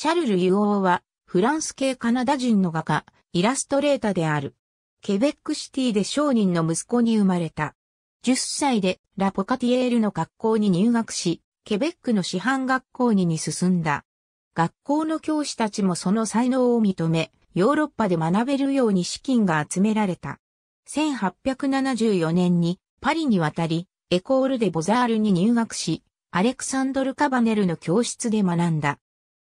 シャルル・ユオーは、フランス系カナダ人の画家、イラストレーターである。ケベックシティで商人の息子に生まれた。10歳でラポカティエールの学校に入学し、ケベックの師範学校にに進んだ。学校の教師たちもその才能を認め、ヨーロッパで学べるように資金が集められた。1874年にパリに渡り、エコールでボザールに入学し、アレクサンドル・カバネルの教室で学んだ。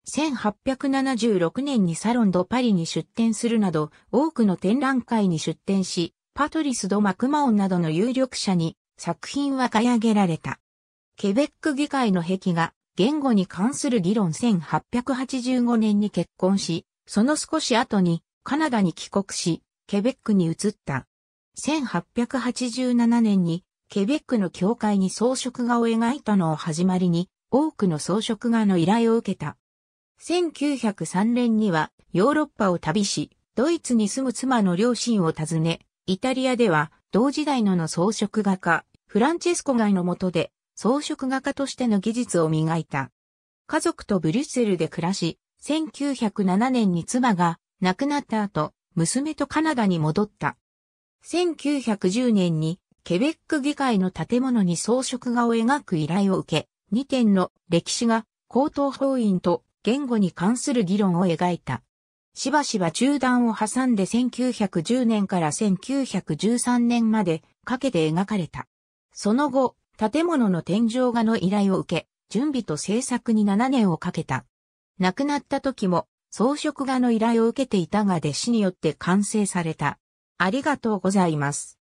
1876年にサロンドパリに出展するなど、多くの展覧会に出展し、パトリス・ド・マクマオンなどの有力者に作品は買い上げられた。ケベック議会の壁が言語に関する議論1885年に結婚し、その少し後にカナダに帰国し、ケベックに移った。1887年にケベックの教会に装飾画を描いたのを始まりに多くの装飾画の依頼を受けた。1903年にはヨーロッパを旅し、ドイツに住む妻の両親を訪ね、イタリアでは同時代のの装飾画家、フランチェスコガイの下で装飾画家としての技術を磨いた。家族とブリュッセルで暮らし、1907年に妻が亡くなった後、娘とカナダに戻った。1910年にケベック議会の建物に装飾画を描く依頼を受け、2点の歴史が高等法院と言語に関する議論を描いた。しばしば中断を挟んで1910年から1913年までかけて描かれた。その後、建物の天井画の依頼を受け、準備と制作に7年をかけた。亡くなった時も装飾画の依頼を受けていたが弟子によって完成された。ありがとうございます。